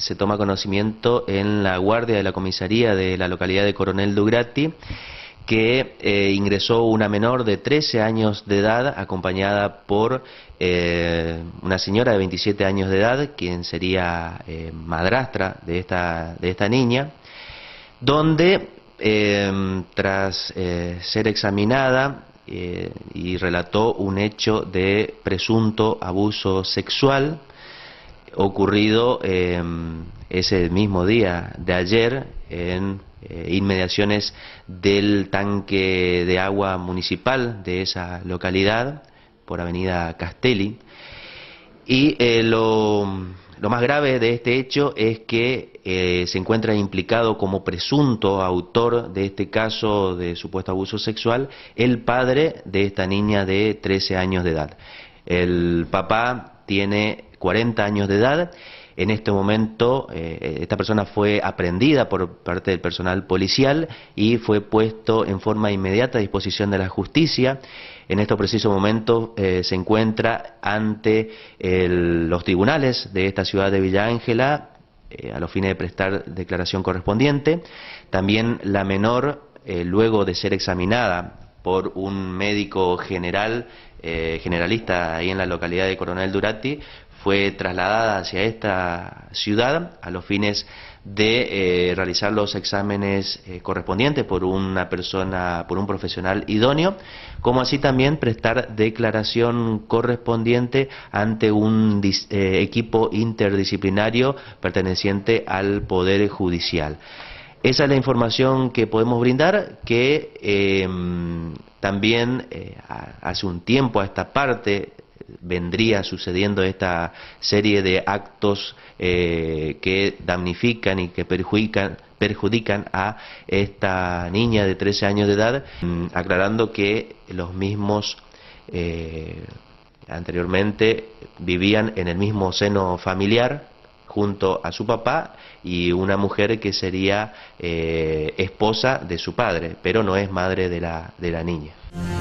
se toma conocimiento en la guardia de la comisaría de la localidad de Coronel Dugrati que eh, ingresó una menor de 13 años de edad acompañada por eh, una señora de 27 años de edad, quien sería eh, madrastra de esta, de esta niña, donde tras ser examinada y relató un hecho de presunto abuso sexual, ocurrido eh, ese mismo día de ayer en eh, inmediaciones del tanque de agua municipal de esa localidad, por Avenida Castelli. Y eh, lo, lo, más grave de este hecho es que se encuentra implicado como presunto autor de este caso de supuesto abuso sexual el padre de esta niña de 13 años de edad. El papá tiene 40 años de edad. En este momento, eh, esta persona fue aprendida por parte del personal policial y fue puesto en forma inmediata a disposición de la justicia. En estos precisos momentos eh, se encuentra ante los tribunales de esta ciudad de Villa Ángela eh, a los fines de prestar declaración correspondiente. También la menor, luego de ser examinada por un médico general, eh, generalista ahí en la localidad de Coronel Durati, fue trasladada hacia esta ciudad a los fines de eh, realizar los exámenes eh, correspondientes por una persona, por un profesional idóneo, como así también prestar declaración correspondiente ante un equipo interdisciplinario perteneciente al Poder Judicial. Esa es la información que podemos brindar, que eh, también eh, hace un tiempo a esta parte vendría sucediendo esta serie de actos eh, que damnifican y que perjudican, perjudican a esta niña de 13 años de edad, mm, aclarando que los mismos anteriormente vivían en el mismo seno familiar, junto a su papá y una mujer que sería eh, esposa de su padre, pero no es madre de la, de la niña.